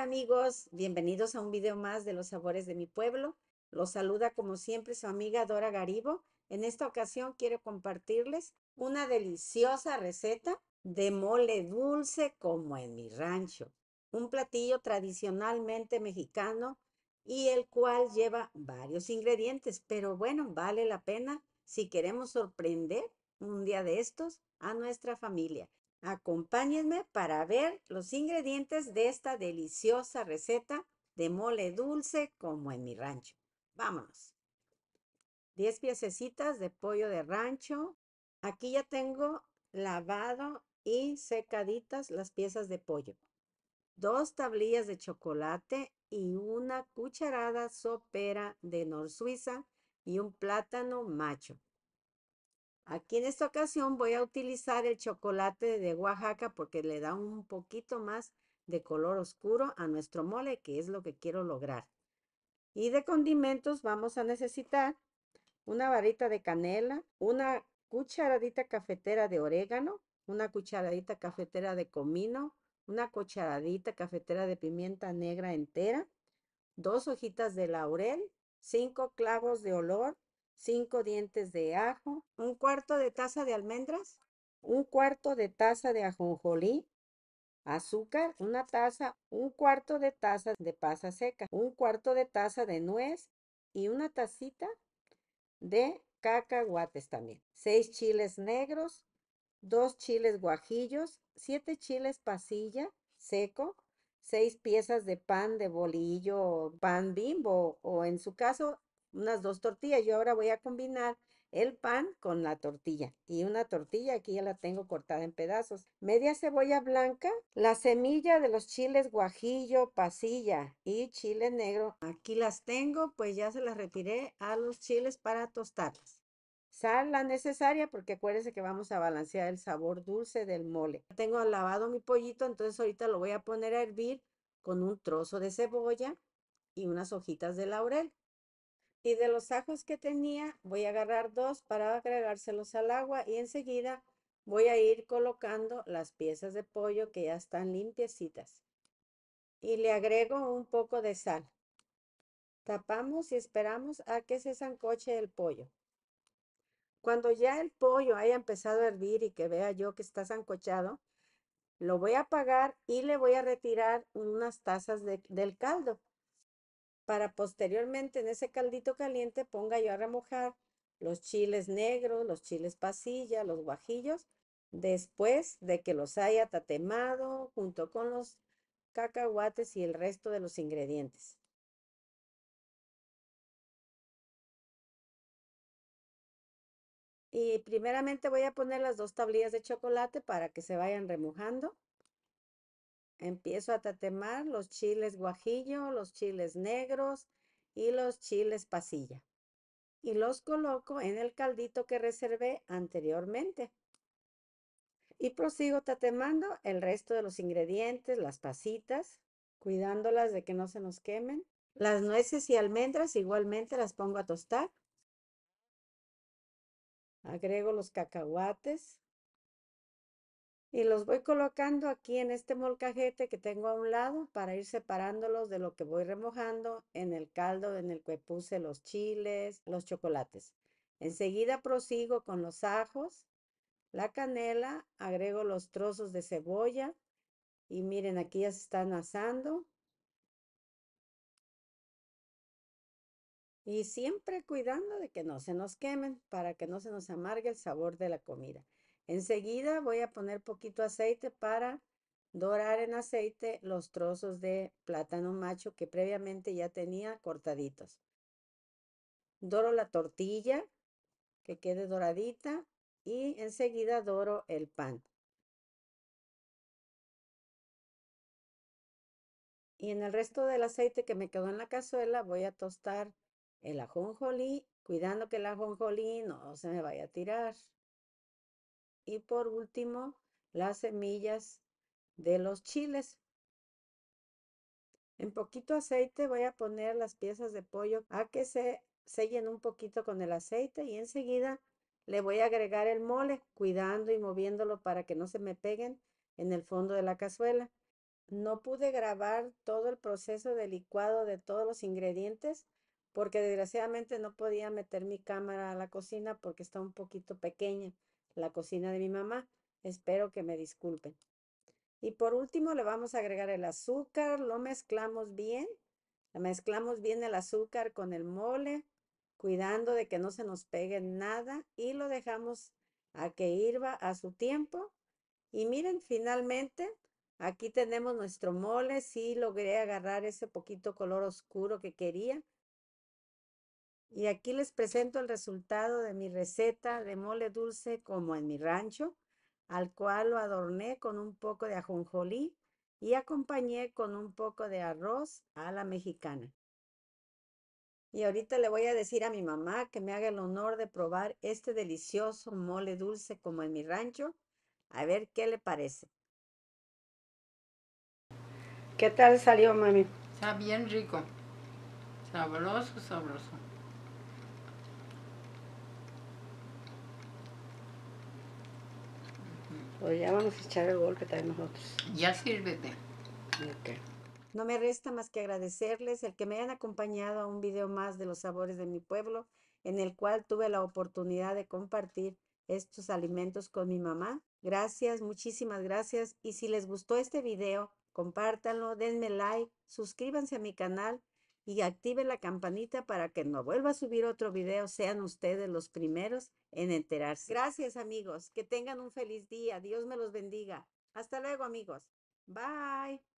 amigos, bienvenidos a un video más de los sabores de mi pueblo. Los saluda como siempre su amiga Dora Garibo. En esta ocasión quiero compartirles una deliciosa receta de mole dulce como en mi rancho, un platillo tradicionalmente mexicano y el cual lleva varios ingredientes, pero bueno, vale la pena si queremos sorprender un día de estos a nuestra familia. Acompáñenme para ver los ingredientes de esta deliciosa receta de mole dulce como en mi rancho. Vámonos. 10 piececitas de pollo de rancho. Aquí ya tengo lavado y secaditas las piezas de pollo. Dos tablillas de chocolate y una cucharada sopera de nor suiza y un plátano macho. Aquí en esta ocasión voy a utilizar el chocolate de Oaxaca porque le da un poquito más de color oscuro a nuestro mole, que es lo que quiero lograr. Y de condimentos vamos a necesitar una varita de canela, una cucharadita cafetera de orégano, una cucharadita cafetera de comino, una cucharadita cafetera de pimienta negra entera, dos hojitas de laurel, cinco clavos de olor, 5 dientes de ajo, un cuarto de taza de almendras, un cuarto de taza de ajonjolí, azúcar, una taza, un cuarto de taza de pasa seca, un cuarto de taza de nuez y una tacita de cacahuates también. 6 chiles negros, 2 chiles guajillos, 7 chiles pasilla seco, 6 piezas de pan de bolillo, pan bimbo o en su caso unas dos tortillas. Yo ahora voy a combinar el pan con la tortilla y una tortilla aquí ya la tengo cortada en pedazos. Media cebolla blanca, la semilla de los chiles guajillo, pasilla y chile negro. Aquí las tengo, pues ya se las retiré a los chiles para tostarlas. Sal la necesaria porque acuérdense que vamos a balancear el sabor dulce del mole. Tengo lavado mi pollito, entonces ahorita lo voy a poner a hervir con un trozo de cebolla y unas hojitas de laurel. Y de los ajos que tenía, voy a agarrar dos para agregárselos al agua y enseguida voy a ir colocando las piezas de pollo que ya están limpiecitas. Y le agrego un poco de sal. Tapamos y esperamos a que se sancoche el pollo. Cuando ya el pollo haya empezado a hervir y que vea yo que está sancochado, lo voy a apagar y le voy a retirar unas tazas del caldo para posteriormente en ese caldito caliente ponga yo a remojar los chiles negros, los chiles pasilla, los guajillos, después de que los haya tatemado junto con los cacahuates y el resto de los ingredientes. Y primeramente voy a poner las dos tablillas de chocolate para que se vayan remojando. Empiezo a tatemar los chiles guajillo, los chiles negros y los chiles pasilla. Y los coloco en el caldito que reservé anteriormente. Y prosigo tatemando el resto de los ingredientes, las pasitas, cuidándolas de que no se nos quemen. Las nueces y almendras igualmente las pongo a tostar. Agrego los cacahuates y los voy colocando aquí en este molcajete que tengo a un lado para ir separándolos de lo que voy remojando en el caldo en el que puse los chiles, los chocolates. Enseguida prosigo con los ajos, la canela, agrego los trozos de cebolla y miren aquí ya se están asando. Y siempre cuidando de que no se nos quemen para que no se nos amargue el sabor de la comida. Enseguida voy a poner poquito aceite para dorar en aceite los trozos de plátano macho que previamente ya tenía cortaditos. Doro la tortilla que quede doradita y enseguida doro el pan. Y en el resto del aceite que me quedó en la cazuela voy a tostar el ajonjolí, cuidando que el ajonjolí no se me vaya a tirar y por último las semillas de los chiles. En poquito aceite voy a poner las piezas de pollo a que se sellen un poquito con el aceite y enseguida le voy a agregar el mole cuidando y moviéndolo para que no se me peguen en el fondo de la cazuela. No pude grabar todo el proceso de licuado de todos los ingredientes porque desgraciadamente no podía meter mi cámara a la cocina porque está un poquito pequeña la cocina de mi mamá. Espero que me disculpen. Y por último le vamos a agregar el azúcar, lo mezclamos bien, mezclamos bien el azúcar con el mole, cuidando de que no se nos pegue nada y lo dejamos a que hirva a su tiempo. Y miren, finalmente aquí tenemos nuestro mole, sí logré agarrar ese poquito color oscuro que quería, y aquí les presento el resultado de mi receta de mole dulce como en mi rancho, al cual lo adorné con un poco de ajonjolí y acompañé con un poco de arroz a la mexicana. Y ahorita le voy a decir a mi mamá que me haga el honor de probar este delicioso mole dulce como en mi rancho, a ver qué le parece. ¿Qué tal salió, mami? Está bien rico, sabroso, sabroso. Pues ya vamos a echar el golpe también nosotros. Ya sírvete. Ok. No me resta más que agradecerles el que me hayan acompañado a un video más de los sabores de mi pueblo, en el cual tuve la oportunidad de compartir estos alimentos con mi mamá. Gracias, muchísimas gracias. Y si les gustó este video, compártanlo, denme like, suscríbanse a mi canal y active la campanita para que no vuelva a subir otro video, sean ustedes los primeros en enterarse. Gracias amigos, que tengan un feliz día, Dios me los bendiga. Hasta luego amigos, bye.